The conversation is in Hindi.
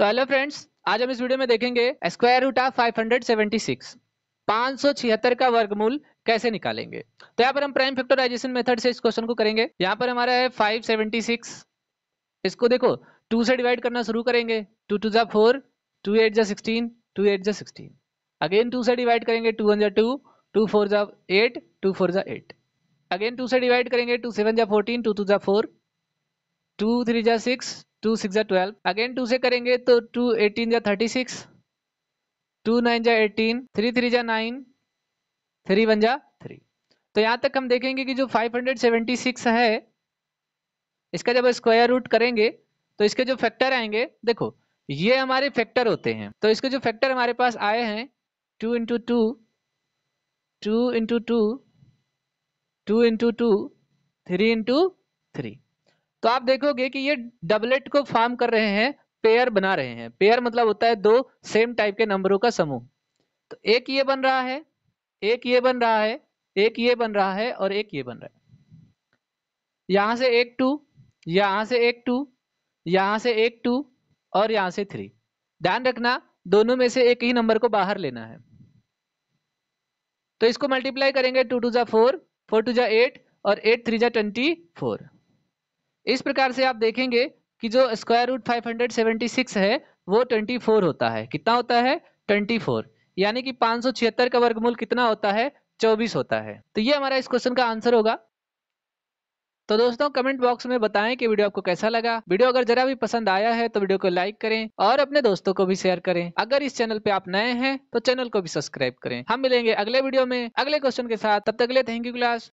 तो हेलो फ्रेंड्स आज हम इस वीडियो में देखेंगे स्क्वायर रूट ऑफ 576 576 का वर्गमूल कैसे निकालेंगे तो यहाँ पर हम प्राइम फैक्टराइजेशन मेथड से इस क्वेश्चन को करेंगे यहाँ पर हमारा है 576 इसको देखो टू से डिवाइड करना शुरू करेंगे टू टू जा फोर टू एट जा सिक्सटीन टू एट जा सिक्सटीन अगेन टू से डिवाइड करेंगे टू वन जा टू टू फोर जा एट टू फोर जा एट अगेन टू से डिवाइड करेंगे टू सेवन जा फोर्टीन टू टू जा फोर टू थ्री जा सिक्स टू सिक्स या ट्वेल्व अगेन टू से करेंगे तो टू एटीन या थर्टी सिक्स टू नाइन या एटीन थ्री थ्री या नाइन थ्री वन या थ्री तो यहाँ तक हम देखेंगे कि जो फाइव हंड्रेड सेवेंटी सिक्स है इसका जब स्क्वायर रूट करेंगे तो इसके जो फैक्टर आएंगे देखो ये हमारे फैक्टर होते हैं तो इसके जो फैक्टर हमारे पास आए हैं two into two two into two two into two three into three तो आप देखोगे कि ये डबलेट को फॉर्म कर रहे हैं पेयर बना रहे हैं पेयर मतलब होता है दो सेम टाइप के नंबरों का समूह तो एक ये बन रहा है एक ये बन रहा है एक ये बन रहा है और एक ये बन रहा है यहां से एक टू यहां से एक टू यहां से एक टू और यहां से थ्री ध्यान रखना दोनों में से एक ही नंबर को बाहर लेना है तो इसको मल्टीप्लाई करेंगे टू टू जा फोर फोर टू जा एट और एट थ्री जा ट्वेंटी फोर इस प्रकार से आप देखेंगे कि जो square root five hundred seventy six है वो ट्वेंटी फोर होता है कितना होता है ट्वेंटी फोर यानी कि पाँच सौ छिहत्तर का वर्गमूल कितना होता है चौबीस होता है तो ये हमारा इस क्वेश्चन का आंसर होगा तो दोस्तों कमेंट बॉक्स में बताएं कि वीडियो आपको कैसा लगा वीडियो अगर जरा भी पसंद आया है तो वीडियो को लाइक करें और अपने दोस्तों को भी शेयर करें अगर इस चैनल पे आप नए हैं तो चैनल को भी सब्सक्राइब करें हम मिलेंगे अगले वीडियो में अगले क्वेश्चन के साथ तब तक अगले थैंक यू क्लास